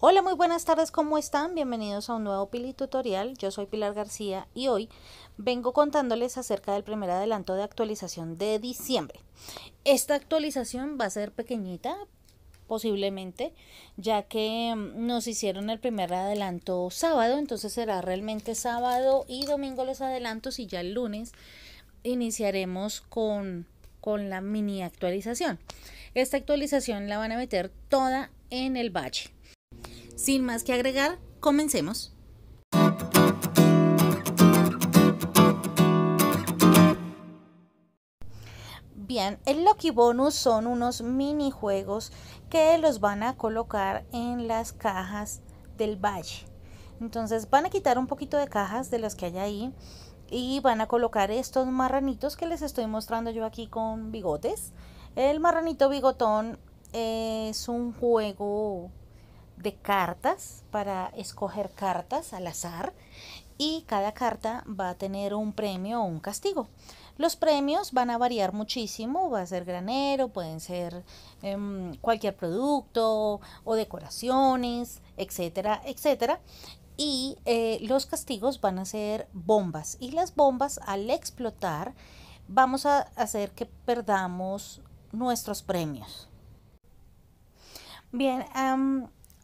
Hola, muy buenas tardes, ¿cómo están? Bienvenidos a un nuevo Pili Tutorial. Yo soy Pilar García y hoy vengo contándoles acerca del primer adelanto de actualización de diciembre. Esta actualización va a ser pequeñita, posiblemente, ya que mm, nos hicieron el primer adelanto sábado, entonces será realmente sábado y domingo los adelantos y ya el lunes iniciaremos con, con la mini actualización. Esta actualización la van a meter toda en el valle sin más que agregar, comencemos. Bien, el Lucky Bonus son unos minijuegos que los van a colocar en las cajas del valle. Entonces van a quitar un poquito de cajas de las que hay ahí y van a colocar estos marranitos que les estoy mostrando yo aquí con bigotes. El marranito bigotón es un juego de cartas para escoger cartas al azar y cada carta va a tener un premio o un castigo. Los premios van a variar muchísimo, va a ser granero, pueden ser em, cualquier producto o decoraciones, etcétera, etcétera. Y eh, los castigos van a ser bombas y las bombas al explotar vamos a hacer que perdamos nuestros premios. Bien,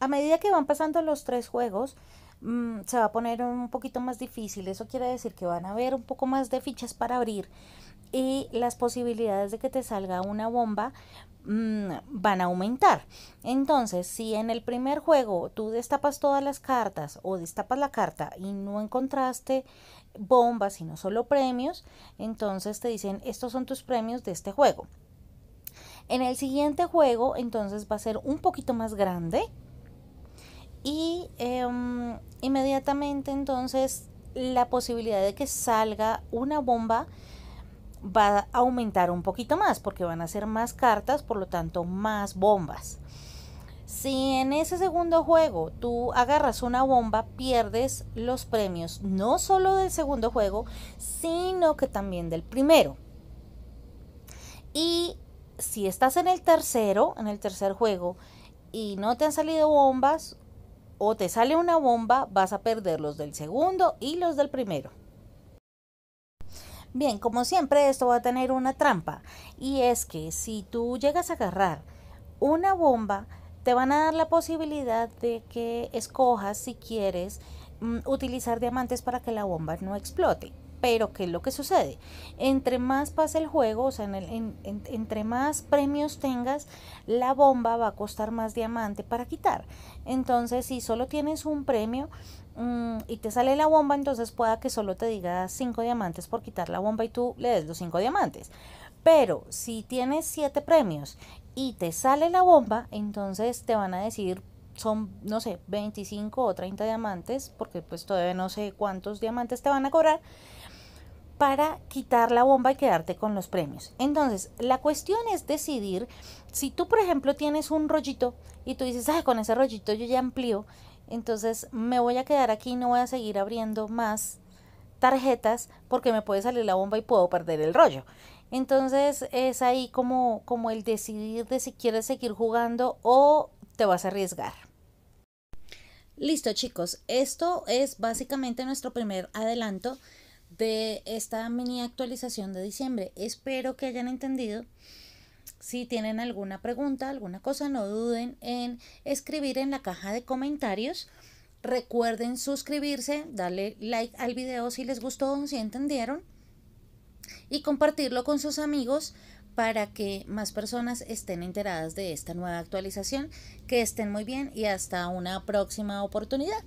a medida que van pasando los tres juegos, mm, se va a poner un poquito más difícil. Eso quiere decir que van a haber un poco más de fichas para abrir y las posibilidades de que te salga una bomba mm, van a aumentar. Entonces, si en el primer juego tú destapas todas las cartas o destapas la carta y no encontraste bombas, sino solo premios, entonces te dicen, estos son tus premios de este juego. En el siguiente juego, entonces va a ser un poquito más grande, y em, inmediatamente entonces la posibilidad de que salga una bomba va a aumentar un poquito más porque van a ser más cartas, por lo tanto más bombas. Si en ese segundo juego tú agarras una bomba, pierdes los premios, no solo del segundo juego, sino que también del primero. Y si estás en el tercero, en el tercer juego, y no te han salido bombas, o te sale una bomba, vas a perder los del segundo y los del primero. Bien, como siempre, esto va a tener una trampa. Y es que si tú llegas a agarrar una bomba, te van a dar la posibilidad de que escojas si quieres mm, utilizar diamantes para que la bomba no explote. Pero, ¿qué es lo que sucede? Entre más pasa el juego, o sea, entre más premios tengas, la bomba va a costar más diamante para quitar. Entonces, si solo tienes un premio, mm, y te sale la bomba, entonces pueda que solo te diga 5 diamantes por quitar la bomba y tú le des los 5 diamantes. Pero si tienes 7 premios y te sale la bomba, entonces te van a decir son, no sé, 25 o 30 diamantes, porque pues todavía no sé cuántos diamantes te van a cobrar para quitar la bomba y quedarte con los premios. Entonces, la cuestión es decidir si tú, por ejemplo, tienes un rollito y tú dices, ay, con ese rollito yo ya amplío, entonces me voy a quedar aquí, y no voy a seguir abriendo más tarjetas porque me puede salir la bomba y puedo perder el rollo. Entonces es ahí como, como el decidir de si quieres seguir jugando o te vas a arriesgar. Listo chicos, esto es básicamente nuestro primer adelanto de esta mini actualización de diciembre. Espero que hayan entendido. Si tienen alguna pregunta, alguna cosa, no duden en escribir en la caja de comentarios. Recuerden suscribirse, darle like al video si les gustó, si entendieron y compartirlo con sus amigos para que más personas estén enteradas de esta nueva actualización. Que estén muy bien y hasta una próxima oportunidad.